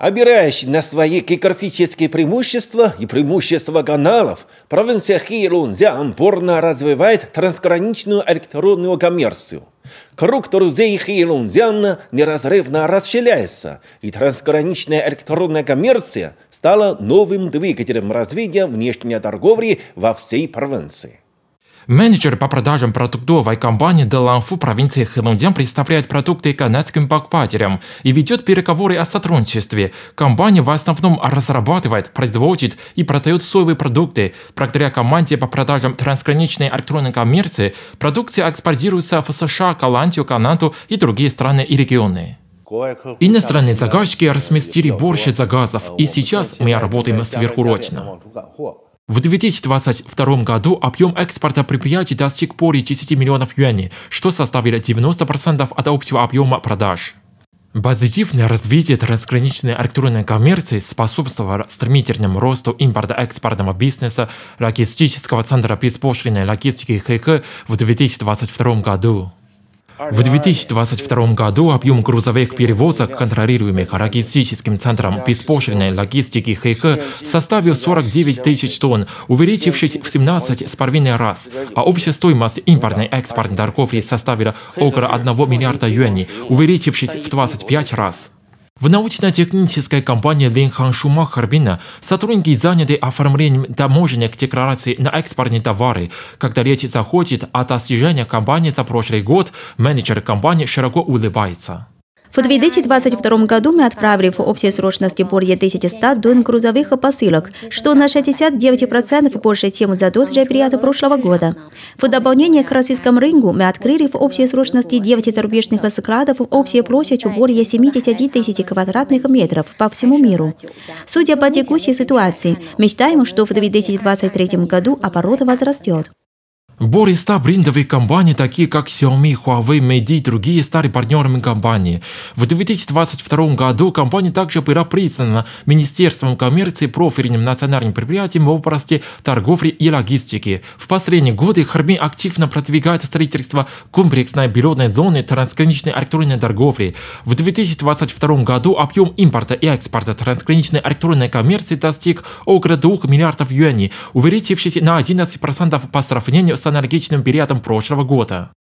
Опираясь на свои географические преимущества и преимущества каналов, провинция Хейлунцзян бурно развивает трансграничную электронную коммерцию. Круг друзей Хейлунцзяна неразрывно расширяется, и трансграничная электронная коммерция стала новым двигателем развития внешней торговли во всей провинции. Менеджер по продажам продуктовой компании Деланфу провинции Хэлундян представляет продукты канадским покупателям и ведет переговоры о сотрудничестве. Компания в основном разрабатывает, производит и продает соевые продукты. Благодаря команде по продажам трансграничной электронной коммерции продукция экспортируется в США, Голландию, Канаду и другие страны и регионы. Иностранные заказчики разместили больше заказов, и сейчас мы работаем сверхурочно. В 2022 году объем экспорта предприятий достиг более 10 миллионов юаней, что составило 90% от общего объема продаж. Позитивное развитие трансграничной электронной коммерции способствовало стремительному росту импорта-экспортного бизнеса логистического центра беспошлиной логистики ХК в 2022 году. В 2022 году объем грузовых перевозок, контролируемых логистическим центром беспошлиной логистики ХХ, составил 49 тысяч тонн, увеличившись в 17,5 раз, а общая стоимость импортной экспортной торговли составила около 1 миллиарда юаней, увеличившись в 25 раз. В научно-технической компании Ленхан Шумахер сотрудники заняты оформлением таможенных деклараций на экспортные товары. Когда речь заходит о достижениях компании за прошлый год, менеджер компании широко улыбается. В 2022 году мы отправили в общей срочности более 1100 дон грузовых посылок, что на 69% больше, чем за тот же период прошлого года. В дополнение к российскому рынку мы открыли в общей срочности 9 зарубежных складов общей площадью более 70 тысяч квадратных метров по всему миру. Судя по текущей ситуации, мечтаем, что в 2023 году оборот возрастет. Сбор брендовые компании такие как Xiaomi, Huawei, Meidi и другие стали партнерами компании. В 2022 году компания также была признана Министерством коммерции профильным национальным предприятием в области торговли и логистики. В последние годы Харми активно продвигает строительство комплексной белодной зоны трансграничной электронной торговли. В 2022 году объем импорта и экспорта трансграничной электронной коммерции достиг около 2 миллиардов юаней, увеличившись на 11% по сравнению с анархичным периодом прошлого года.